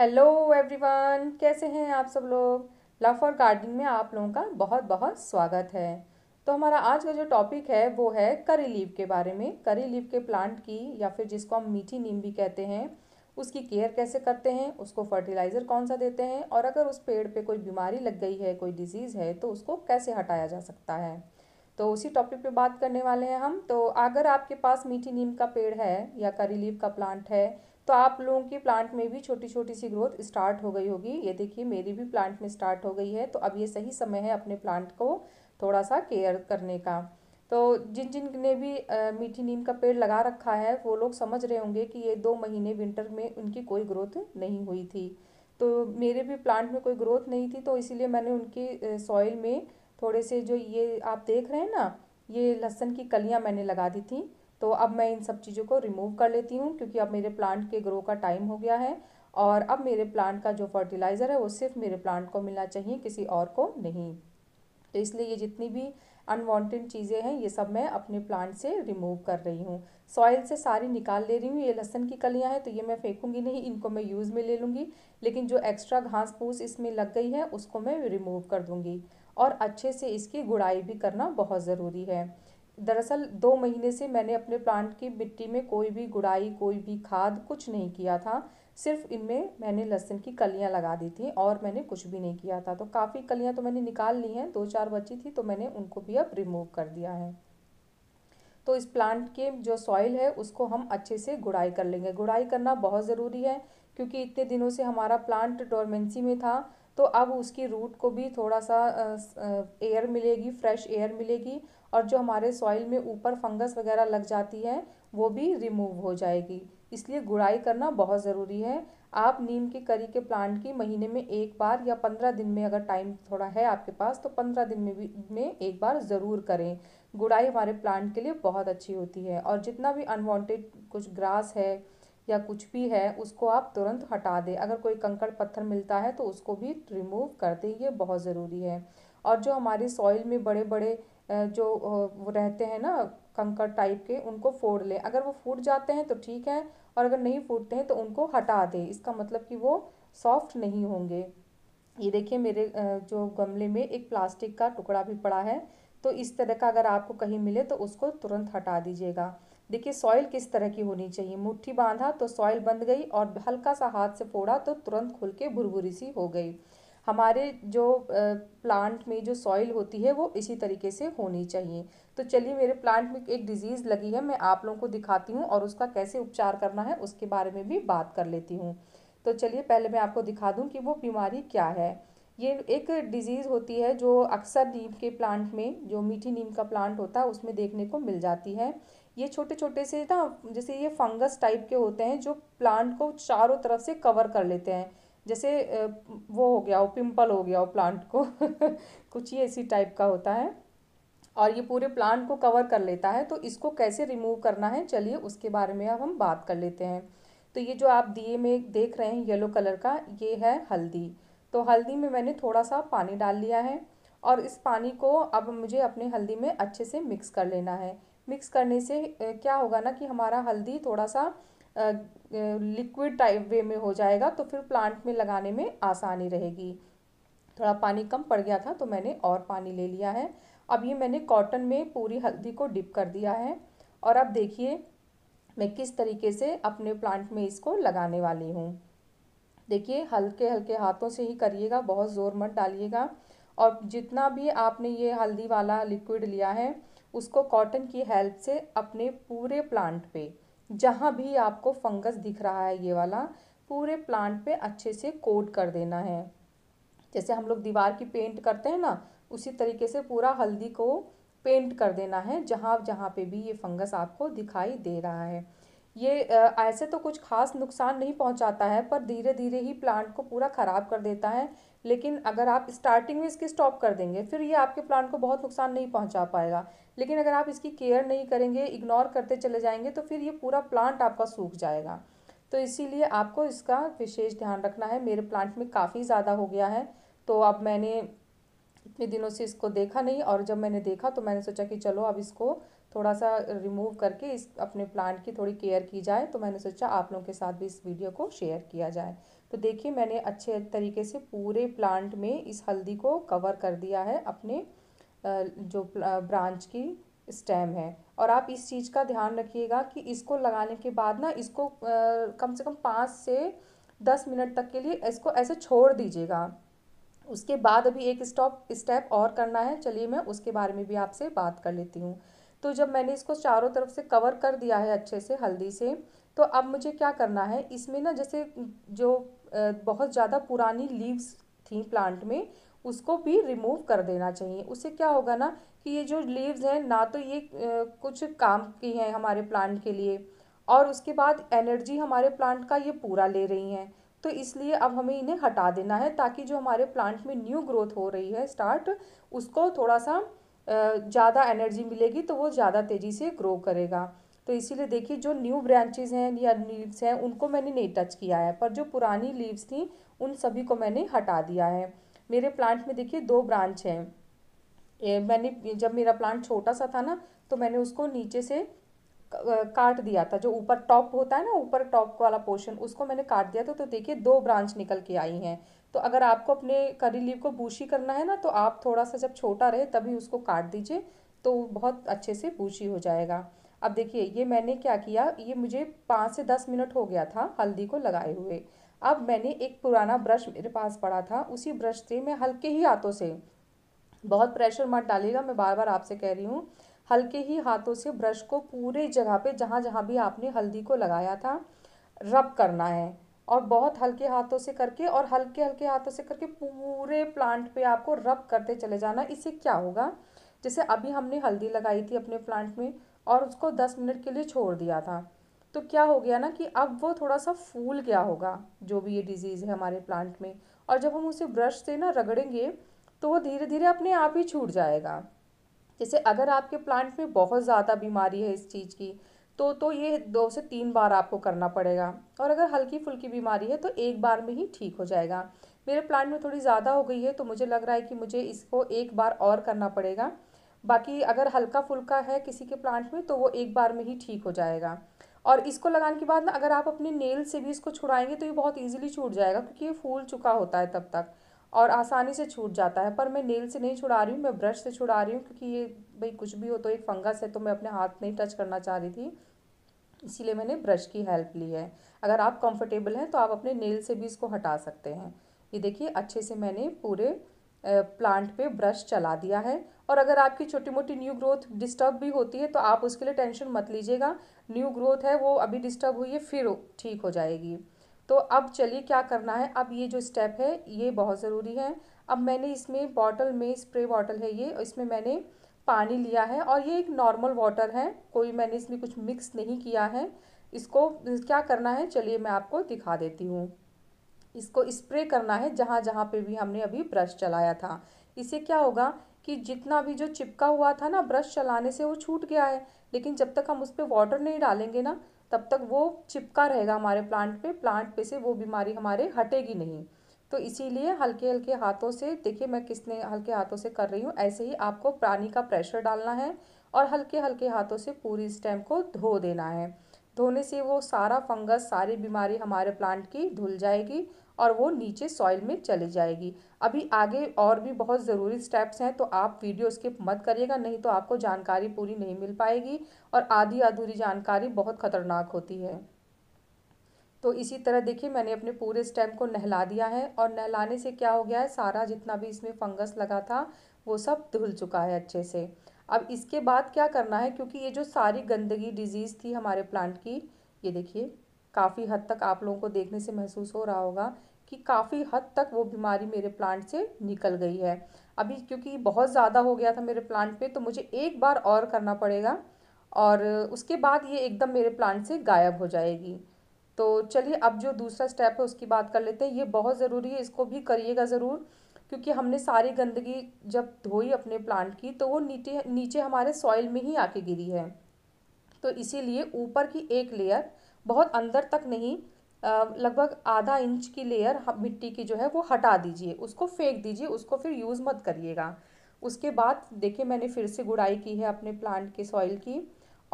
hello everyone कैसे हैं आप सब लोग लव और गार्डनिंग में आप लोगों का बहुत बहुत स्वागत है तो हमारा आज का जो टॉपिक है वो है करी लीव के बारे में करी लीव के प्लांट की या फिर जिसको हम मीठी नीम भी कहते हैं उसकी केयर कैसे करते हैं उसको फर्टिलाइज़र कौन सा देते हैं और अगर उस पेड़ पे कोई बीमारी लग गई है कोई डिजीज़ है तो उसको कैसे हटाया जा सकता है तो उसी टॉपिक पे बात करने वाले हैं हम तो अगर आपके पास मीठी नीम का पेड़ है या करी लीव का प्लांट है तो आप लोगों की प्लांट में भी छोटी छोटी सी ग्रोथ स्टार्ट हो गई होगी ये देखिए मेरी भी प्लांट में स्टार्ट हो गई है तो अब ये सही समय है अपने प्लांट को थोड़ा सा केयर करने का तो जिन जिन ने भी आ, मीठी नीम का पेड़ लगा रखा है वो लोग समझ रहे होंगे कि ये दो महीने विंटर में उनकी कोई ग्रोथ नहीं हुई थी तो मेरे भी प्लांट में कोई ग्रोथ नहीं थी तो इसीलिए मैंने उनकी सॉइल में थोड़े से जो ये आप देख रहे हैं ना ये लहसन की कलियाँ मैंने लगा दी थी तो अब मैं इन सब चीज़ों को रिमूव कर लेती हूँ क्योंकि अब मेरे प्लांट के ग्रो का टाइम हो गया है और अब मेरे प्लांट का जो फर्टिलाइज़र है वो सिर्फ मेरे प्लांट को मिलना चाहिए किसी और को नहीं तो इसलिए ये जितनी भी अनवांटेड चीज़ें हैं ये सब मैं अपने प्लांट से रिमूव कर रही हूँ सॉइल से सारी निकाल ले रही हूँ ये लहसन की कलियाँ हैं तो ये मैं फेंकूँगी नहीं इनको मैं यूज़ में ले लूँगी लेकिन जो एक्स्ट्रा घास फूस इसमें लग गई है उसको मैं रिमूव कर दूँगी और अच्छे से इसकी गुड़ाई भी करना बहुत ज़रूरी है दरअसल दो महीने से मैंने अपने प्लांट की मिट्टी में कोई भी गुड़ाई कोई भी खाद कुछ नहीं किया था सिर्फ इनमें मैंने लहसुन की कलियां लगा दी थी और मैंने कुछ भी नहीं किया था तो काफ़ी कलियां तो मैंने निकाल ली हैं दो चार बची थी तो मैंने उनको भी अब रिमूव कर दिया है तो इस प्लांट के जो सॉइल है उसको हम अच्छे से गुड़ाई कर लेंगे गुड़ाई करना बहुत ज़रूरी है क्योंकि इतने दिनों से हमारा प्लांट डोरमेंसी में था तो अब उसकी रूट को भी थोड़ा सा एयर मिलेगी फ्रेश एयर मिलेगी और जो हमारे सॉइल में ऊपर फंगस वगैरह लग जाती है वो भी रिमूव हो जाएगी इसलिए गुड़ाई करना बहुत ज़रूरी है आप नीम के करी के प्लांट की महीने में एक बार या पंद्रह दिन में अगर टाइम थोड़ा है आपके पास तो पंद्रह दिन में भी में एक बार ज़रूर करें गुड़ाई हमारे प्लांट के लिए बहुत अच्छी होती है और जितना भी अनवांटेड कुछ ग्रास है या कुछ भी है उसको आप तुरंत हटा दें अगर कोई कंकड़ पत्थर मिलता है तो उसको भी रिमूव कर दें ये बहुत ज़रूरी है और जो हमारी सॉइल में बड़े बड़े जो वो रहते हैं ना कंकड़ टाइप के उनको फोड़ लें अगर वो फूट जाते हैं तो ठीक है और अगर नहीं फूटते हैं तो उनको हटा दें इसका मतलब कि वो सॉफ्ट नहीं होंगे ये देखिए मेरे जो गमले में एक प्लास्टिक का टुकड़ा भी पड़ा है तो इस तरह का अगर आपको कहीं मिले तो उसको तुरंत हटा दीजिएगा देखिए सॉइल किस तरह की होनी चाहिए मुट्ठी बांधा तो सॉइल बंद गई और हल्का सा हाथ से फोड़ा तो तुरंत खुल के भुरभुरी सी हो गई हमारे जो प्लांट में जो सॉइल होती है वो इसी तरीके से होनी चाहिए तो चलिए मेरे प्लांट में एक डिजीज़ लगी है मैं आप लोगों को दिखाती हूँ और उसका कैसे उपचार करना है उसके बारे में भी बात कर लेती हूँ तो चलिए पहले मैं आपको दिखा दूँ कि वो बीमारी क्या है ये एक डिजीज़ होती है जो अक्सर नीम के प्लांट में जो मीठी नीम का प्लांट होता है उसमें देखने को मिल जाती है ये छोटे छोटे से ना जैसे ये फंगस टाइप के होते हैं जो प्लांट को चारों तरफ से कवर कर लेते हैं जैसे वो हो गया हो पिंपल हो गया हो प्लांट को कुछ ही ऐसी टाइप का होता है और ये पूरे प्लांट को कवर कर लेता है तो इसको कैसे रिमूव करना है चलिए उसके बारे में अब हम बात कर लेते हैं तो ये जो आप दिए में देख रहे हैं येलो कलर का ये है हल्दी तो हल्दी में मैंने थोड़ा सा पानी डाल लिया है और इस पानी को अब मुझे अपने हल्दी में अच्छे से मिक्स कर लेना है मिक्स करने से क्या होगा ना कि हमारा हल्दी थोड़ा सा लिक्विड टाइप वे में हो जाएगा तो फिर प्लांट में लगाने में आसानी रहेगी थोड़ा पानी कम पड़ गया था तो मैंने और पानी ले लिया है अब ये मैंने कॉटन में पूरी हल्दी को डिप कर दिया है और अब देखिए मैं किस तरीके से अपने प्लांट में इसको लगाने वाली हूँ देखिए हल्के हल्के हाथों से ही करिएगा बहुत ज़ोर मत डालिएगा और जितना भी आपने ये हल्दी वाला लिक्विड लिया है उसको कॉटन की हेल्प से अपने पूरे प्लांट पे जहाँ भी आपको फंगस दिख रहा है ये वाला पूरे प्लांट पे अच्छे से कोट कर देना है जैसे हम लोग दीवार की पेंट करते हैं ना उसी तरीके से पूरा हल्दी को पेंट कर देना है जहाँ जहाँ पे भी ये फंगस आपको दिखाई दे रहा है ये ऐसे तो कुछ खास नुकसान नहीं पहुंचाता है पर धीरे धीरे ही प्लांट को पूरा ख़राब कर देता है लेकिन अगर आप स्टार्टिंग में इसकी स्टॉप कर देंगे फिर ये आपके प्लांट को बहुत नुकसान नहीं पहुंचा पाएगा लेकिन अगर आप इसकी केयर नहीं करेंगे इग्नोर करते चले जाएंगे तो फिर ये पूरा प्लांट आपका सूख जाएगा तो इसीलिए आपको इसका विशेष ध्यान रखना है मेरे प्लांट में काफ़ी ज़्यादा हो गया है तो अब मैंने इतने दिनों से इसको देखा नहीं और जब मैंने देखा तो मैंने सोचा कि चलो अब इसको थोड़ा सा रिमूव करके इस अपने प्लांट की थोड़ी केयर की जाए तो मैंने सोचा आप लोगों के साथ भी इस वीडियो को शेयर किया जाए तो देखिए मैंने अच्छे तरीके से पूरे प्लांट में इस हल्दी को कवर कर दिया है अपने जो ब्रांच की स्टेम है और आप इस चीज़ का ध्यान रखिएगा कि इसको लगाने के बाद ना इसको कम से कम पाँच से दस मिनट तक के लिए इसको ऐसे छोड़ दीजिएगा उसके बाद अभी एक स्टॉप स्टेप और करना है चलिए मैं उसके बारे में भी आपसे बात कर लेती हूँ तो जब मैंने इसको चारों तरफ से कवर कर दिया है अच्छे से हल्दी से तो अब मुझे क्या करना है इसमें ना जैसे जो बहुत ज़्यादा पुरानी लीव्स थी प्लांट में उसको भी रिमूव कर देना चाहिए उससे क्या होगा ना कि ये जो लीव्स हैं ना तो ये कुछ काम की हैं हमारे प्लांट के लिए और उसके बाद एनर्जी हमारे प्लांट का ये पूरा ले रही हैं तो इसलिए अब हमें इन्हें हटा देना है ताकि जो हमारे प्लांट में न्यू ग्रोथ हो रही है स्टार्ट उसको थोड़ा सा ज़्यादा एनर्जी मिलेगी तो वो ज़्यादा तेज़ी से ग्रो करेगा तो इसीलिए देखिए जो न्यू ब्रांचेज हैं या लीव्स हैं उनको मैंने नहीं टच किया है पर जो पुरानी लीव्स थी उन सभी को मैंने हटा दिया है मेरे प्लांट में देखिए दो ब्रांच हैं मैंने जब मेरा प्लांट छोटा सा था ना तो मैंने उसको नीचे से काट दिया था जो ऊपर टॉप होता है ना ऊपर टॉप वाला पोर्शन उसको मैंने काट दिया था तो देखिए दो ब्रांच निकल के आई हैं तो अगर आपको अपने करी लीव को बूशी करना है ना तो आप थोड़ा सा जब छोटा रहे तभी उसको काट दीजिए तो बहुत अच्छे से बूशी हो जाएगा अब देखिए ये मैंने क्या किया ये मुझे पाँच से दस मिनट हो गया था हल्दी को लगाए हुए अब मैंने एक पुराना ब्रश मेरे पास पड़ा था उसी ब्रश से मैं हल्के ही हाथों से बहुत प्रेशर मत डालिएगा मैं बार बार आपसे कह रही हूँ हल्के ही हाथों से ब्रश को पूरे जगह पे जहाँ जहाँ भी आपने हल्दी को लगाया था रब करना है और बहुत हल्के हाथों से करके और हल्के हल्के हाथों से करके पूरे प्लांट पे आपको रब करते चले जाना इससे क्या होगा जैसे अभी हमने हल्दी लगाई थी अपने प्लांट में और उसको दस मिनट के लिए छोड़ दिया था तो क्या हो गया ना कि अब वो थोड़ा सा फूल गया होगा जो भी ये डिजीज़ है हमारे प्लांट में और जब हम उसे ब्रश से ना रगड़ेंगे तो वो धीरे धीरे अपने आप ही छूट जाएगा जैसे अगर आपके प्लांट में बहुत ज़्यादा बीमारी है इस चीज़ की तो तो ये दो से तीन बार आपको करना पड़ेगा और अगर हल्की फुल्की बीमारी है तो एक बार में ही ठीक हो जाएगा मेरे प्लांट में थोड़ी ज़्यादा हो गई है तो मुझे लग रहा है कि मुझे इसको एक बार और करना पड़ेगा बाकी अगर हल्का फुल्का है किसी के प्लांट में तो वो एक बार में ही ठीक हो जाएगा और इसको लगाने के बाद ना अगर आप अपने नेल से भी इसको छुड़ाएंगे तो ये बहुत ईजिली छूट जाएगा क्योंकि ये फूल चुका होता है तब तक और आसानी से छूट जाता है पर मैं नेल से नहीं छुड़ा रही हूँ मैं ब्रश से छुड़ा रही हूँ क्योंकि ये भाई कुछ भी हो तो एक फंगस है तो मैं अपने हाथ नहीं टच करना चाह रही थी इसीलिए मैंने ब्रश की हेल्प ली है अगर आप कंफर्टेबल हैं तो आप अपने नेल से भी इसको हटा सकते हैं ये देखिए अच्छे से मैंने पूरे प्लांट पे ब्रश चला दिया है और अगर आपकी छोटी मोटी न्यू ग्रोथ डिस्टर्ब भी होती है तो आप उसके लिए टेंशन मत लीजिएगा न्यू ग्रोथ है वो अभी डिस्टर्ब हुई है फिर ठीक हो जाएगी तो अब चलिए क्या करना है अब ये जो स्टेप है ये बहुत ज़रूरी है अब मैंने इसमें बॉटल में स्प्रे बॉटल है ये इसमें मैंने पानी लिया है और ये एक नॉर्मल वाटर है कोई मैंने इसमें कुछ मिक्स नहीं किया है इसको क्या करना है चलिए मैं आपको दिखा देती हूँ इसको स्प्रे करना है जहाँ जहाँ पे भी हमने अभी ब्रश चलाया था इससे क्या होगा कि जितना भी जो चिपका हुआ था ना ब्रश चलाने से वो छूट गया है लेकिन जब तक हम उस पर वाटर नहीं डालेंगे ना तब तक वो चिपका रहेगा हमारे प्लांट पे प्लांट पे से वो बीमारी हमारे हटेगी नहीं तो इसीलिए हल्के हल्के हाथों से देखिए मैं किसने हल्के हाथों से कर रही हूँ ऐसे ही आपको पानी का प्रेशर डालना है और हल्के हल्के हाथों से पूरी स्टेम को धो देना है धोने से वो सारा फंगस सारी बीमारी हमारे प्लांट की धुल जाएगी और वो नीचे सॉइल में चली जाएगी अभी आगे और भी बहुत ज़रूरी स्टेप्स हैं तो आप वीडियो स्किप मत करिएगा नहीं तो आपको जानकारी पूरी नहीं मिल पाएगी और आधी अधूरी जानकारी बहुत ख़तरनाक होती है तो इसी तरह देखिए मैंने अपने पूरे स्टेम को नहला दिया है और नहलाने से क्या हो गया है सारा जितना भी इसमें फंगस लगा था वो सब धुल चुका है अच्छे से अब इसके बाद क्या करना है क्योंकि ये जो सारी गंदगी डिजीज़ थी हमारे प्लांट की ये देखिए काफ़ी हद तक आप लोगों को देखने से महसूस हो रहा होगा कि काफ़ी हद तक वो बीमारी मेरे प्लांट से निकल गई है अभी क्योंकि बहुत ज़्यादा हो गया था मेरे प्लांट पे तो मुझे एक बार और करना पड़ेगा और उसके बाद ये एकदम मेरे प्लांट से गायब हो जाएगी तो चलिए अब जो दूसरा स्टेप है उसकी बात कर लेते हैं ये बहुत ज़रूरी है इसको भी करिएगा ज़रूर क्योंकि हमने सारी गंदगी जब धोई अपने प्लांट की तो वो नीचे नीचे हमारे सॉइल में ही आके गिरी है तो इसीलिए ऊपर की एक लेयर बहुत अंदर तक नहीं लगभग आधा इंच की लेयर मिट्टी की जो है वो हटा दीजिए उसको फेंक दीजिए उसको फिर यूज़ मत करिएगा उसके बाद देखिए मैंने फिर से गुड़ाई की है अपने प्लांट के सॉइल की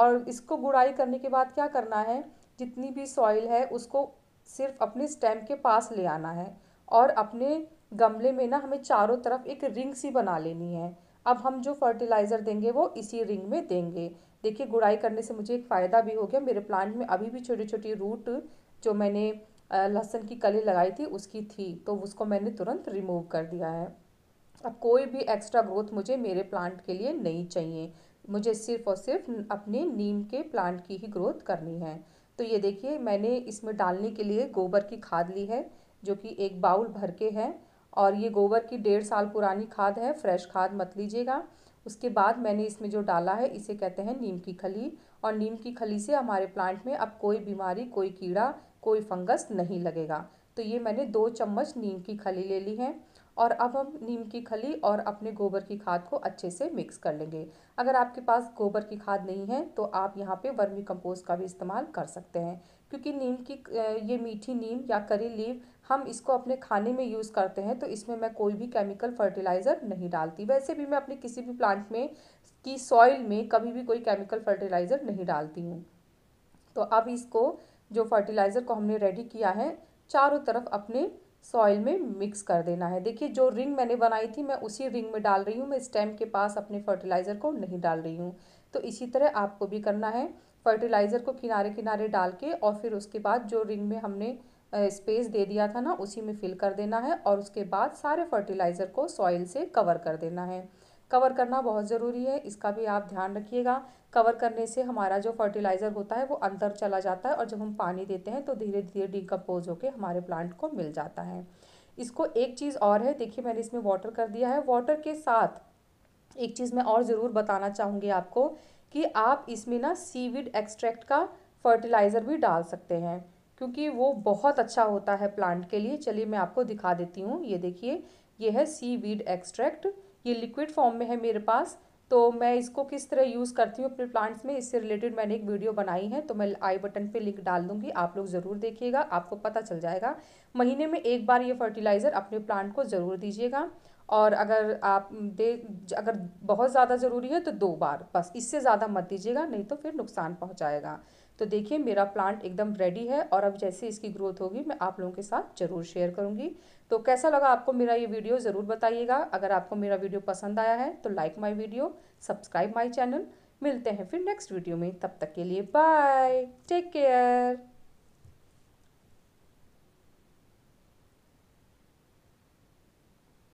और इसको गुड़ाई करने के बाद क्या करना है जितनी भी सॉइल है उसको सिर्फ अपने स्टेम के पास ले आना है और अपने गमले में ना हमें चारों तरफ एक रिंग सी बना लेनी है अब हम जो फर्टिलाइज़र देंगे वो इसी रिंग में देंगे देखिए गुड़ाई करने से मुझे एक फ़ायदा भी हो गया मेरे प्लांट में अभी भी छोटी छोटी रूट जो मैंने लहसुन की कली लगाई थी उसकी थी तो उसको मैंने तुरंत रिमूव कर दिया है अब कोई भी एक्स्ट्रा ग्रोथ मुझे मेरे प्लांट के लिए नहीं चाहिए मुझे सिर्फ और सिर्फ अपने नीम के प्लांट की ही ग्रोथ करनी है तो ये देखिए मैंने इसमें डालने के लिए गोबर की खाद ली है जो कि एक बाउल भर के है और ये गोबर की डेढ़ साल पुरानी खाद है फ्रेश खाद मत लीजिएगा उसके बाद मैंने इसमें जो डाला है इसे कहते हैं नीम की खली और नीम की खली से हमारे प्लांट में अब कोई बीमारी कोई कीड़ा कोई फंगस नहीं लगेगा तो ये मैंने दो चम्मच नीम की खली ले ली है और अब हम नीम की खली और अपने गोबर की खाद को अच्छे से मिक्स कर लेंगे अगर आपके पास गोबर की खाद नहीं है तो आप यहाँ पे वर्मी कंपोस्ट का भी इस्तेमाल कर सकते हैं क्योंकि नीम की ये मीठी नीम या करी लीव हम इसको अपने खाने में यूज़ करते हैं तो इसमें मैं कोई भी केमिकल फर्टिलाइज़र नहीं डालती वैसे भी मैं अपने किसी भी प्लांट में की सॉइल में कभी भी कोई केमिकल फर्टिलाइज़र नहीं डालती हूँ तो अब इसको जो फर्टिलाइज़र को हमने रेडी किया है चारों तरफ अपने सॉइल में मिक्स कर देना है देखिए जो रिंग मैंने बनाई थी मैं उसी रिंग में डाल रही हूँ मैं स्टेम के पास अपने फर्टिलाइज़र को नहीं डाल रही हूँ तो इसी तरह आपको भी करना है फर्टिलाइज़र को किनारे किनारे डाल के और फिर उसके बाद जो रिंग में हमने स्पेस दे दिया था ना उसी में फिल कर देना है और उसके बाद सारे फर्टिलाइज़र को सॉइल से कवर कर देना है कवर करना बहुत ज़रूरी है इसका भी आप ध्यान रखिएगा कवर करने से हमारा जो फर्टिलाइज़र होता है वो अंदर चला जाता है और जब हम पानी देते हैं तो धीरे धीरे डिकम्पोज होकर हमारे प्लांट को मिल जाता है इसको एक चीज़ और है देखिए मैंने इसमें वाटर कर दिया है वाटर के साथ एक चीज़ मैं और ज़रूर बताना चाहूँगी आपको कि आप इसमें ना सीविड एक्सट्रैक्ट का फर्टिलाइज़र भी डाल सकते हैं क्योंकि वो बहुत अच्छा होता है प्लांट के लिए चलिए मैं आपको दिखा देती हूँ ये देखिए ये है सी वीड एक्सट्रैक्ट ये लिक्विड फॉर्म में है मेरे पास तो मैं इसको किस तरह यूज़ करती हूँ अपने प्लांट्स में इससे रिलेटेड मैंने एक वीडियो बनाई है तो मैं आई बटन पे लिंक डाल दूँगी आप लोग ज़रूर देखिएगा आपको पता चल जाएगा महीने में एक बार ये फर्टिलाइज़र अपने प्लांट को ज़रूर दीजिएगा और अगर आप दे अगर बहुत ज़्यादा ज़रूरी है तो दो बार बस इससे ज़्यादा मत दीजिएगा नहीं तो फिर नुकसान पहुँचाएगा तो देखिए मेरा प्लांट एकदम रेडी है और अब जैसे इसकी ग्रोथ होगी मैं आप लोगों के साथ ज़रूर शेयर करूँगी तो कैसा लगा आपको मेरा ये वीडियो ज़रूर बताइएगा अगर आपको मेरा वीडियो पसंद आया है तो like my video subscribe my channel मिलते हैं फिर नेक्स्ट वीडियो में तब तक के लिए बाय टेक केयर